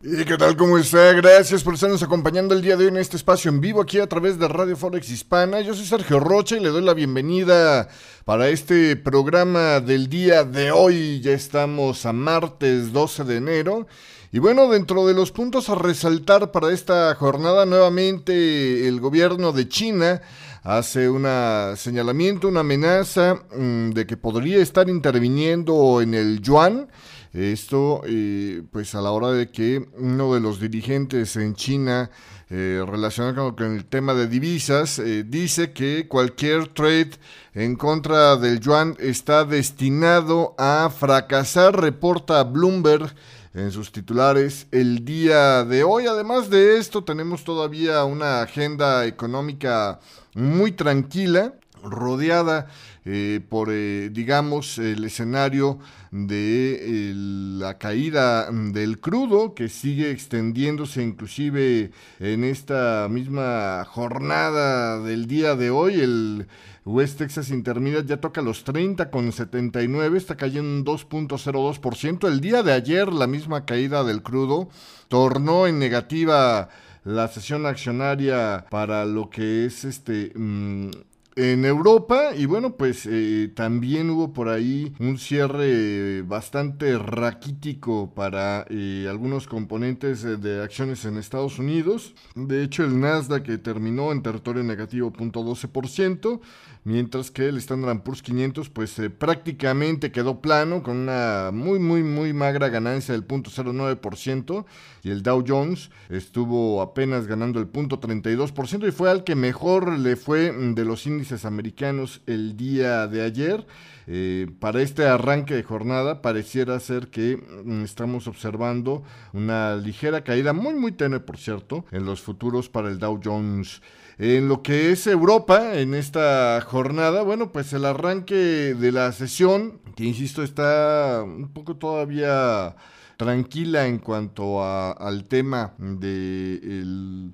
¿Y qué tal? ¿Cómo está? Gracias por estarnos acompañando el día de hoy en este espacio en vivo aquí a través de Radio Forex Hispana. Yo soy Sergio Rocha y le doy la bienvenida para este programa del día de hoy. Ya estamos a martes 12 de enero. Y bueno, dentro de los puntos a resaltar para esta jornada, nuevamente el gobierno de China hace un señalamiento, una amenaza mm, de que podría estar interviniendo en el yuan. Esto, pues a la hora de que uno de los dirigentes en China, eh, relacionado con, el tema de divisas, eh, dice que cualquier trade en contra del yuan está destinado a fracasar, reporta Bloomberg en sus titulares el día de hoy. Además de esto, tenemos todavía una agenda económica muy tranquila rodeada eh, por, eh, digamos, el escenario de eh, la caída del crudo que sigue extendiéndose inclusive en esta misma jornada del día de hoy. El West Texas Intermediate ya toca los con 30 nueve está cayendo un 2.02%. El día de ayer la misma caída del crudo tornó en negativa la sesión accionaria para lo que es este mm, en Europa y bueno, pues eh, también hubo por ahí un cierre bastante raquítico para eh, algunos componentes de acciones en Estados Unidos. De hecho, el Nasdaq que eh, terminó en territorio negativo Punto 0.12%, mientras que el Standard Poor's 500 pues eh, prácticamente quedó plano con una muy muy muy magra ganancia del 0.09% y el Dow Jones estuvo apenas ganando el 0.32% y fue al que mejor le fue de los índices americanos el día de ayer. Eh, para este arranque de jornada pareciera ser que mm, estamos observando una ligera caída, muy muy tenue por cierto, en los futuros para el Dow Jones. En lo que es Europa, en esta jornada, bueno, pues el arranque de la sesión, que insisto, está un poco todavía tranquila en cuanto al tema de em,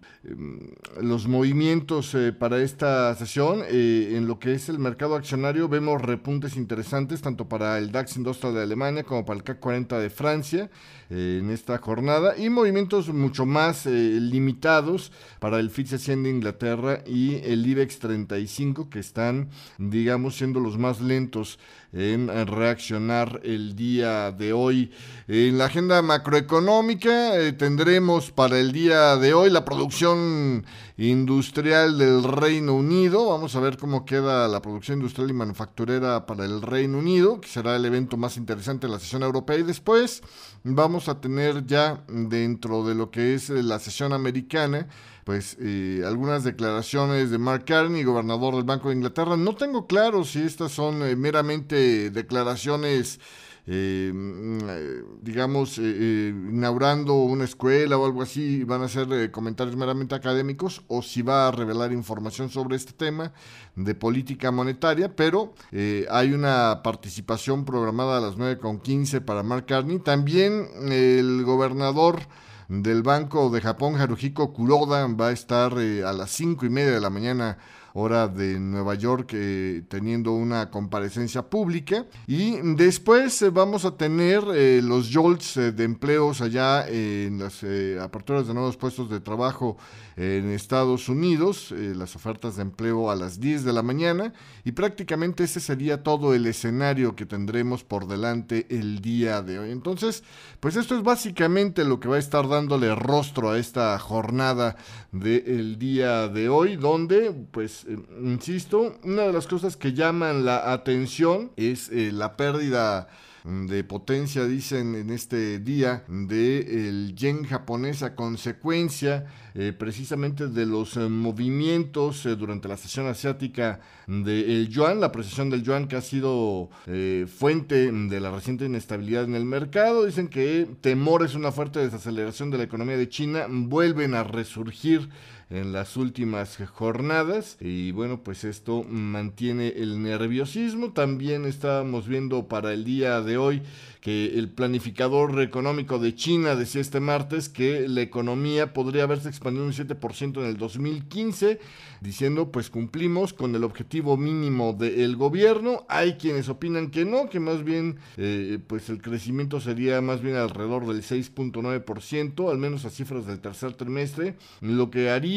los movimientos eh, para esta sesión. Eh, en lo que es el mercado accionario vemos repuntes interesantes tanto para el DAX Industrial de Alemania como para el CAC 40 de Francia eh, en esta jornada y movimientos mucho más limitados para el FTSE 100 de Inglaterra y el IBEX 35 que están digamos siendo los más lentos en reaccionar el día de hoy. En la agenda macroeconómica. Eh, tendremos para el día de hoy la producción industrial del Reino Unido. Vamos a ver cómo queda la producción industrial y manufacturera para el Reino Unido, que será el evento más interesante de la sesión europea. Y después vamos a tener ya dentro de lo que es la sesión americana pues eh, algunas declaraciones de Mark Carney, gobernador del Banco de Inglaterra. No tengo claro si estas son eh, meramente declaraciones eh, mm, digamos, eh, eh, inaugurando una escuela o algo así, van a hacer comentarios meramente académicos, o si va a revelar información sobre este tema de política monetaria, pero hay una participación programada a las 9.15 para Mark Carney. También el gobernador del Banco de Japón, Haruhiko Kuroda, va a estar a las cinco y media de la mañana hora de Nueva York, eh, teniendo una comparecencia pública. Y después eh, vamos a tener eh, los jolts eh, de empleos allá en las eh, aperturas de nuevos puestos de trabajo en Estados Unidos, las ofertas de empleo a las 10 de la mañana. Y prácticamente ese sería todo el escenario que tendremos por delante el día de hoy. Entonces, pues esto es básicamente lo que va a estar dándole rostro a esta jornada del día de hoy, donde pues Em, insisto, una de las cosas que llaman la atención es eh, la pérdida de potencia, dicen en este día, del yen japonés a consecuencia eh, precisamente de los eh, movimientos durante la sesión asiática del yuan, la precesión del yuan que ha sido fuente de la reciente inestabilidad en el mercado. Dicen que temores, una fuerte desaceleración de la economía de China vuelven a resurgir en las últimas jornadas. Y bueno, pues esto mantiene el nerviosismo. También estábamos viendo para el día de hoy que el planificador económico de China decía este martes que la economía podría haberse expandido un 7% en el 2015, diciendo pues cumplimos con el objetivo mínimo del gobierno. Hay quienes opinan que no, que más bien eh, pues el crecimiento sería más bien alrededor del 6.9%, al menos a cifras del tercer trimestre, lo que haría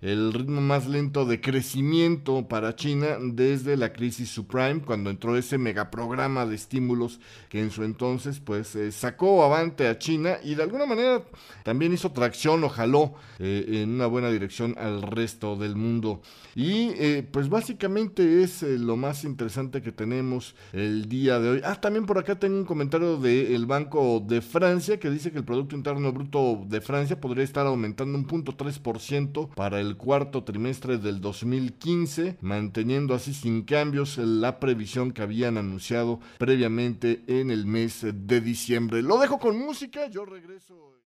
el ritmo más lento de crecimiento para China desde la crisis subprime, cuando entró ese megaprograma de estímulos que en su entonces pues eh, sacó avante a China y de alguna manera también hizo tracción o jaló eh, en una buena dirección al resto del mundo. Y eh, pues básicamente es lo más interesante que tenemos el día de hoy. Ah, también por acá tengo un comentario del Banco de Francia que dice que el Producto Interno Bruto de Francia podría estar aumentando un punto 3% para el cuarto trimestre del 2015, manteniendo así sin cambios la previsión que habían anunciado previamente en el mes de diciembre. Lo dejo con música, yo regreso.